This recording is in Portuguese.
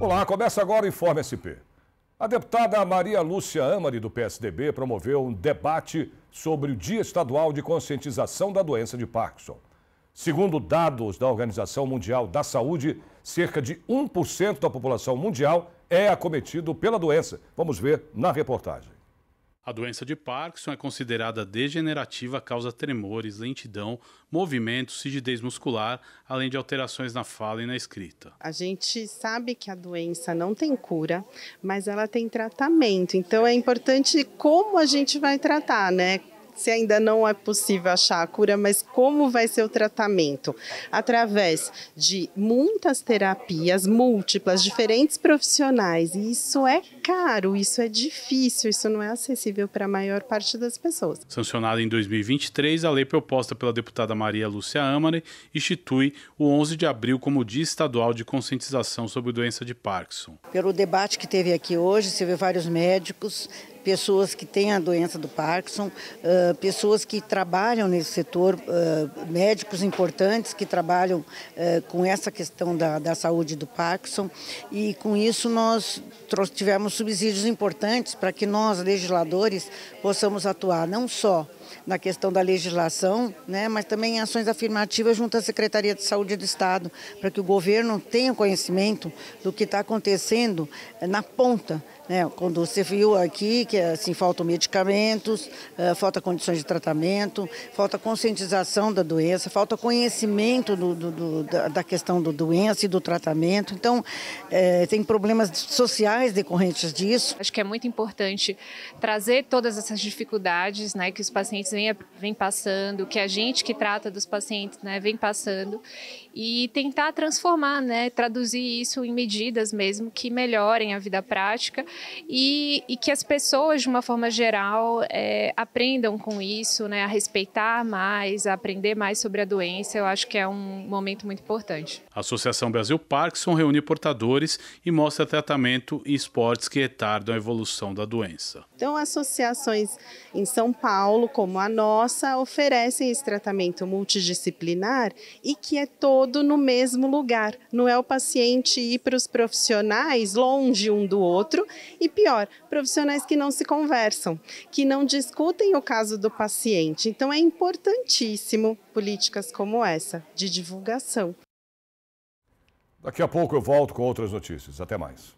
Olá, começa agora o Informe SP. A deputada Maria Lúcia Amari, do PSDB, promoveu um debate sobre o Dia Estadual de Conscientização da Doença de Parkinson. Segundo dados da Organização Mundial da Saúde, cerca de 1% da população mundial é acometido pela doença. Vamos ver na reportagem. A doença de Parkinson é considerada degenerativa, causa tremores, lentidão, movimento, rigidez muscular, além de alterações na fala e na escrita. A gente sabe que a doença não tem cura, mas ela tem tratamento. Então é importante como a gente vai tratar, né? se ainda não é possível achar a cura, mas como vai ser o tratamento? Através de muitas terapias múltiplas, diferentes profissionais. E isso é caro, isso é difícil, isso não é acessível para a maior parte das pessoas. Sancionada em 2023, a lei proposta pela deputada Maria Lúcia Amare institui o 11 de abril como Dia Estadual de Conscientização sobre Doença de Parkinson. Pelo debate que teve aqui hoje, se vê vários médicos, pessoas que têm a doença do Parkinson, pessoas que trabalham nesse setor, médicos importantes que trabalham com essa questão da, da saúde do Parkinson. E com isso nós tivemos subsídios importantes para que nós, legisladores, possamos atuar não só na questão da legislação, né, mas também em ações afirmativas junto à Secretaria de Saúde do Estado, para que o governo tenha conhecimento do que está acontecendo eh, na ponta. Né, quando você viu aqui que assim, faltam medicamentos, eh, falta condições de tratamento, falta conscientização da doença, falta conhecimento do, do, do, da questão da doença e do tratamento. Então, é, tem problemas sociais decorrentes disso. Acho que é muito importante trazer todas essas dificuldades né, que os pacientes pacientes vem, vem passando, que a gente que trata dos pacientes né, vem passando, e tentar transformar, né, traduzir isso em medidas mesmo que melhorem a vida prática e, e que as pessoas, de uma forma geral, é, aprendam com isso, né, a respeitar mais, a aprender mais sobre a doença. Eu acho que é um momento muito importante. A Associação Brasil Parkinson reúne portadores e mostra tratamento e esportes que retardam a evolução da doença. Então, associações em São Paulo, como como a nossa oferecem esse tratamento multidisciplinar e que é todo no mesmo lugar. Não é o paciente ir para os profissionais longe um do outro e pior, profissionais que não se conversam, que não discutem o caso do paciente. Então é importantíssimo políticas como essa de divulgação. Daqui a pouco eu volto com outras notícias. Até mais.